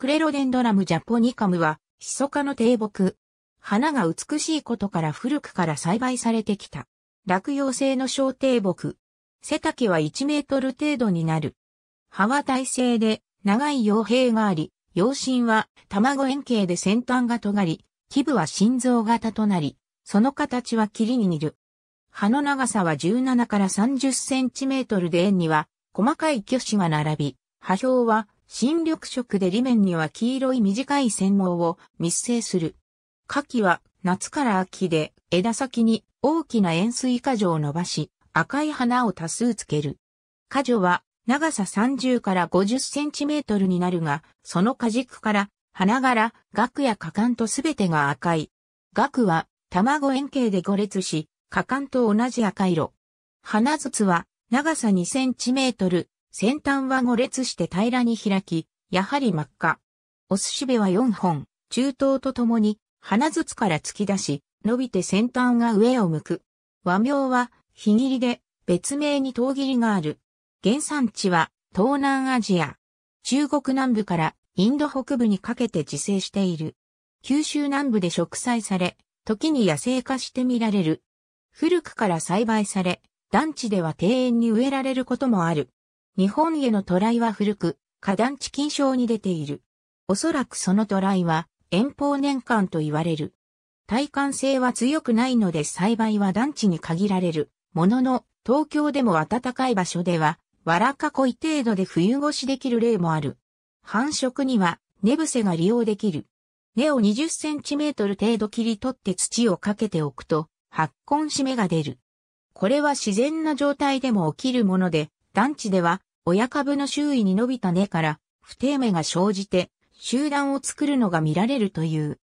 クレロデンドラムジャポニカムは、ヒソカの低木。花が美しいことから古くから栽培されてきた。落葉性の小低木。背丈は1メートル程度になる。葉は耐性で、長い傭兵があり、傭身は卵円形で先端が尖り、基部は心臓型となり、その形は霧に似る。葉の長さは17から30センチメートルで円には細かい巨子が並び、葉表は新緑色で裏面には黄色い短い線毛を密生する。夏季は夏から秋で枝先に大きな円錐果樹を伸ばし赤い花を多数つける。果樹は長さ30から50センチメートルになるが、その果軸から花柄、額や果敢とすべてが赤い。額は卵円形で5列し、果敢と同じ赤色。花筒は長さ2センチメートル、先端は5列して平らに開き、やはり真っ赤。お寿司べは4本、中東とともに、鼻筒から突き出し、伸びて先端が上を向く。和名は、日切りで、別名に東切りがある。原産地は、東南アジア。中国南部からインド北部にかけて自生している。九州南部で植栽され、時に野生化して見られる。古くから栽培され、団地では庭園に植えられることもある。日本への渡来は古く、花壇地近賞に出ている。おそらくその渡来は遠方年間と言われる。体感性は強くないので栽培は団地に限られる。ものの、東京でも暖かい場所では、わらかこい程度で冬越しできる例もある。繁殖には、根伏が利用できる。根を20センチメートル程度切り取って土をかけておくと、発根締めが出る。これは自然な状態でも起きるもので、団地では、親株の周囲に伸びた根から、不定芽が生じて、集団を作るのが見られるという。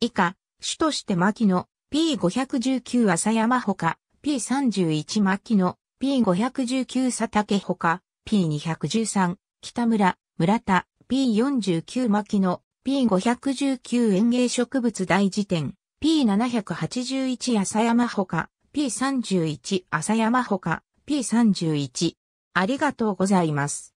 以下、種として牧野 P519 浅山ほか、P31 牧野 P519 佐竹ほか、P213 北村村田 P49 牧野 P519 園芸植物大辞典 P781 浅山ほか、P31 浅山ほか、P31。ありがとうございます。